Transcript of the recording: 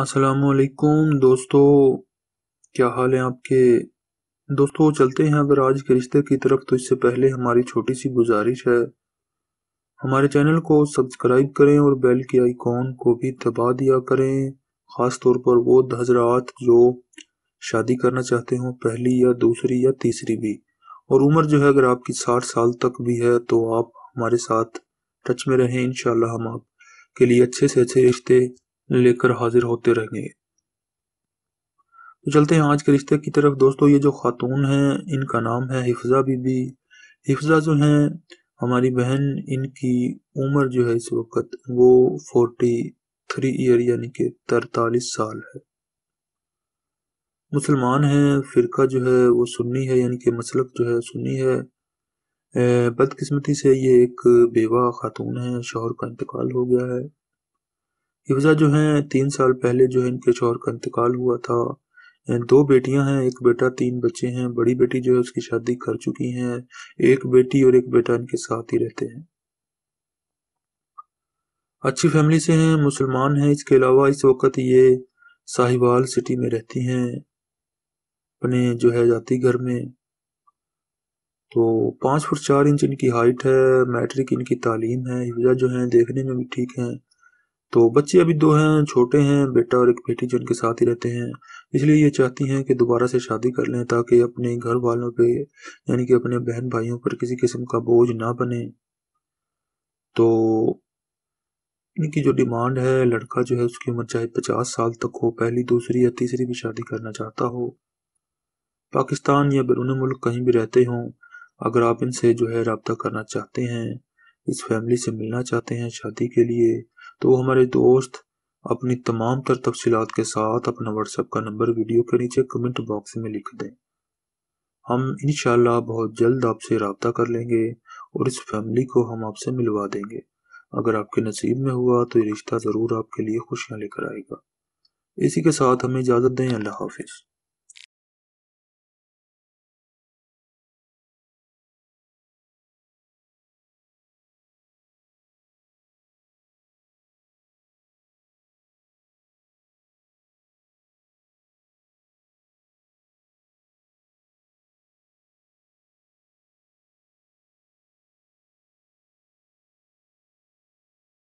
असलकुम दोस्तों क्या हाल है आपके दोस्तों चलते हैं अगर आज के रिश्ते की तरफ तो इससे पहले हमारी छोटी सी गुजारिश है हमारे चैनल को सब्सक्राइब करें और बेल के आइकॉन को भी दबा दिया करें ख़ास तौर पर वो हजरात जो शादी करना चाहते हों पहली या दूसरी या तीसरी भी और उम्र जो है अगर आपकी साठ साल तक भी है तो आप हमारे साथ टच में रहें इन हम आपके लिए अच्छे से अच्छे रिश्ते लेकर हाजिर होते रहेंगे तो चलते हैं आज के रिश्ते की तरफ दोस्तों ये जो खातून हैं इनका नाम है हिफजा बीबी हिफजा जो हैं हमारी बहन इनकी उम्र जो है इस वक्त वो फोर्टी थ्री ईयर यानी कि तरतालीस साल है मुसलमान हैं फ़िरका जो है वो सुन्नी है यानी कि मसलक जो है सुन्नी है बदकिस्मती से ये एक बेवा खातून है शोहर का इंतकाल हो गया है हिफजा जो है तीन साल पहले जो है इनके शोहर का इंतकाल हुआ था दो बेटियां हैं एक बेटा तीन बच्चे हैं बड़ी बेटी जो है उसकी शादी कर चुकी है एक बेटी और एक बेटा इनके साथ ही रहते हैं अच्छी फैमिली से हैं मुसलमान हैं इसके अलावा इस वक्त ये साहिवाल सिटी में रहती हैं अपने जो है जाती घर में तो पांच फुट चार इंच इनकी हाइट है मैट्रिक इनकी तालीम है हिफजा जो है देखने में भी ठीक है तो बच्चे अभी दो हैं छोटे हैं बेटा और एक बेटी जो इनके साथ ही रहते हैं इसलिए ये चाहती हैं कि दोबारा से शादी कर लें ताकि अपने घर वालों पे यानी कि अपने बहन भाइयों पर किसी किस्म का बोझ ना बने तो इनकी जो डिमांड है लड़का जो है उसकी उम्र चाहे पचास साल तक हो पहली दूसरी या तीसरी भी शादी करना चाहता हो पाकिस्तान या बैरून मुल्क कहीं भी रहते हों अगर आप इनसे जो है रबता करना चाहते हैं इस फैमिली से मिलना चाहते हैं शादी के लिए तो हमारे दोस्त अपनी तमाम तर तफसीत के साथ अपना व्हाट्सएप का नंबर वीडियो के नीचे कमेंट बॉक्स में लिख दें हम इन बहुत जल्द आपसे रबता कर लेंगे और इस फैमिली को हम आपसे मिलवा देंगे अगर आपके नसीब में हुआ तो ये रिश्ता ज़रूर आपके लिए खुशियाँ लेकर आएगा इसी के साथ हमें इजाज़त दें अल्लाह हाफिज़